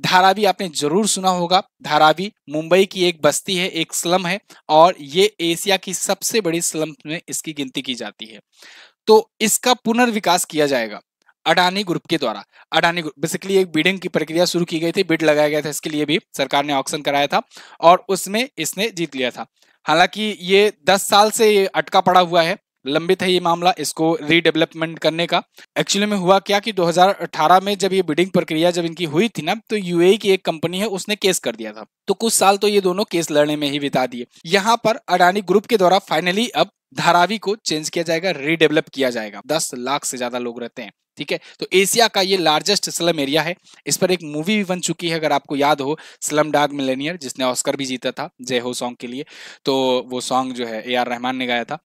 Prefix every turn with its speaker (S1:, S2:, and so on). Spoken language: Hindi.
S1: धारावी आपने जरूर सुना होगा धारावी मुंबई की एक बस्ती है एक स्लम है और ये एशिया की सबसे बड़ी स्लम में इसकी गिनती की जाती है तो इसका पुनर्विकास किया जाएगा अडानी ग्रुप के द्वारा अडानी ग्रुप बेसिकली एक बिडिंग की प्रक्रिया शुरू की गई थी बिड लगाया गया था इसके लिए भी सरकार ने ऑक्शन कराया था और उसमें इसने जीत लिया था हालांकि ये दस साल से ये अटका पड़ा हुआ है लंबित है ये मामला इसको रीडेवलपमेंट करने का एक्चुअली में हुआ क्या कि 2018 में जब ये बिडिंग प्रक्रिया जब इनकी हुई थी ना तो यूएई e की एक कंपनी है उसने केस कर दिया था तो कुछ साल तो ये दोनों केस लड़ने में ही बिता दिए यहाँ पर अडानी ग्रुप के द्वारा फाइनली अब धारावी को चेंज किया जाएगा रीडेवलप किया जाएगा दस लाख से ज्यादा लोग रहते हैं ठीक है तो एशिया का ये लार्जेस्ट स्लम एरिया है इस पर एक मूवी भी बन चुकी है अगर आपको याद हो स्लम डाग मिलेनियर जिसने ऑस्कर भी जीता था जय हो सॉन्ग के लिए तो वो सॉन्ग जो है ए आर रहमान ने गाया था